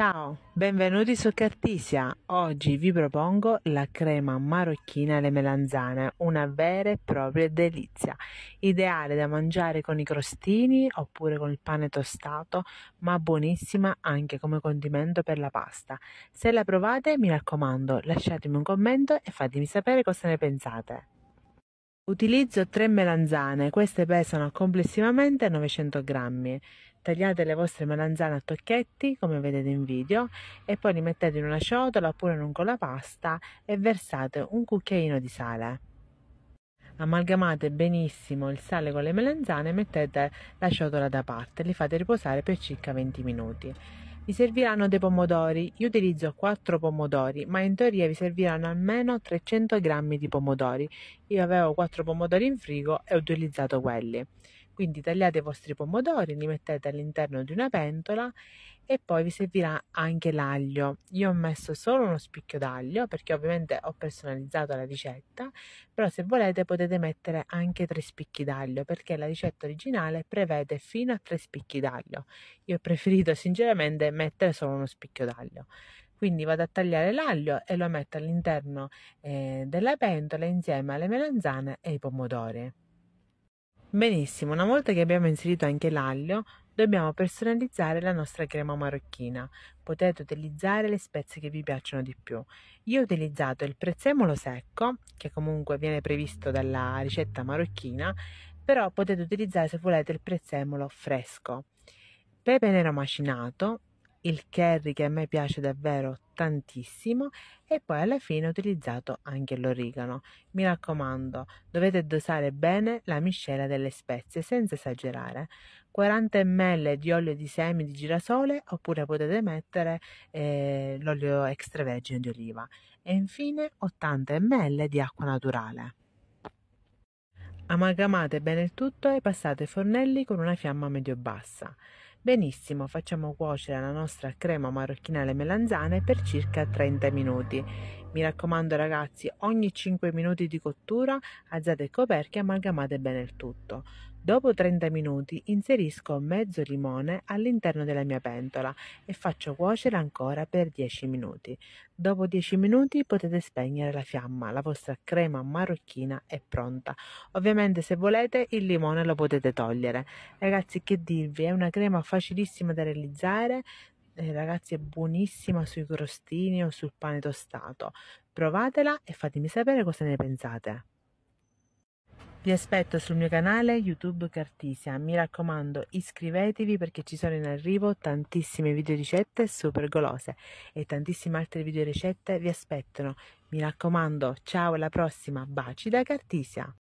Ciao, benvenuti su Cartisia. Oggi vi propongo la crema marocchina alle melanzane, una vera e propria delizia, ideale da mangiare con i crostini oppure con il pane tostato, ma buonissima anche come condimento per la pasta. Se la provate, mi raccomando, lasciatemi un commento e fatemi sapere cosa ne pensate. Utilizzo 3 melanzane, queste pesano complessivamente 900 grammi tagliate le vostre melanzane a tocchetti come vedete in video e poi li mettete in una ciotola oppure in un colapasta e versate un cucchiaino di sale amalgamate benissimo il sale con le melanzane e mettete la ciotola da parte, li fate riposare per circa 20 minuti. Vi serviranno dei pomodori, io utilizzo 4 pomodori, ma in teoria vi serviranno almeno 300 g di pomodori. Io avevo 4 pomodori in frigo e ho utilizzato quelli. Quindi tagliate i vostri pomodori, li mettete all'interno di una pentola e poi vi servirà anche l'aglio. Io ho messo solo uno spicchio d'aglio perché ovviamente ho personalizzato la ricetta, però se volete potete mettere anche tre spicchi d'aglio perché la ricetta originale prevede fino a tre spicchi d'aglio. Io ho preferito sinceramente mettere solo uno spicchio d'aglio quindi vado a tagliare l'aglio e lo metto all'interno eh, della pentola insieme alle melanzane e ai pomodori. Benissimo, una volta che abbiamo inserito anche l'aglio, dobbiamo personalizzare la nostra crema marocchina. Potete utilizzare le spezie che vi piacciono di più. Io ho utilizzato il prezzemolo secco, che comunque viene previsto dalla ricetta marocchina, però potete utilizzare se volete il prezzemolo fresco. Pepe nero macinato, il curry che a me piace davvero tantissimo e poi alla fine ho utilizzato anche l'origano. Mi raccomando, dovete dosare bene la miscela delle spezie senza esagerare. 40 ml di olio di semi di girasole oppure potete mettere eh, l'olio extravergine di oliva e infine 80 ml di acqua naturale. Amalgamate bene il tutto e passate i fornelli con una fiamma medio-bassa. Benissimo, facciamo cuocere la nostra crema marocchina alle melanzane per circa 30 minuti mi raccomando ragazzi, ogni 5 minuti di cottura alzate il coperchio e amalgamate bene il tutto. Dopo 30 minuti inserisco mezzo limone all'interno della mia pentola e faccio cuocere ancora per 10 minuti. Dopo 10 minuti potete spegnere la fiamma, la vostra crema marocchina è pronta. Ovviamente se volete il limone lo potete togliere. Ragazzi che dirvi, è una crema facilissima da realizzare, eh, ragazzi è buonissima sui crostini o sul pane tostato provatela e fatemi sapere cosa ne pensate vi aspetto sul mio canale YouTube Cartisia, mi raccomando iscrivetevi perché ci sono in arrivo tantissime video ricette super golose e tantissime altre video ricette vi aspettano. Mi raccomando, ciao alla prossima, baci da Cartisia!